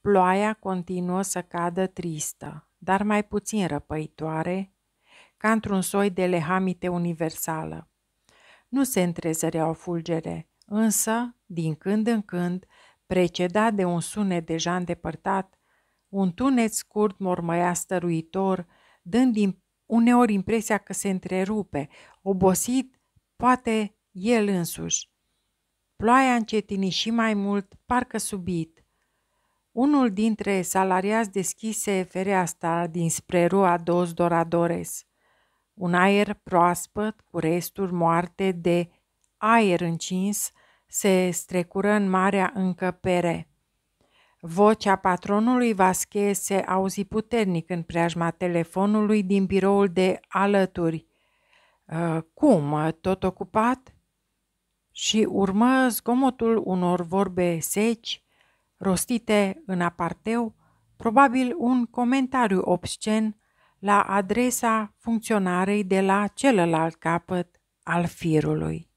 Ploaia continuă să cadă tristă, dar mai puțin răpăitoare, ca într-un soi de lehamite universală. Nu se întrezărea o fulgere, însă, din când în când, precedat de un sunet deja îndepărtat, un tunet scurt mormăia stăruitor, dând uneori impresia că se întrerupe, obosit, poate el însuși. Ploaia încetini și mai mult, parcă subit, unul dintre salariați deschise fereastra dinspre rua Dos Doradores. Un aer proaspăt cu resturi moarte de aer încins se strecură în marea încăpere. Vocea patronului Vasche se auzi puternic în preajma telefonului din biroul de alături. Ă, cum? Tot ocupat? Și urmă zgomotul unor vorbe seci, rostite în aparteu, probabil un comentariu obscen la adresa funcționarei de la celălalt capăt al firului.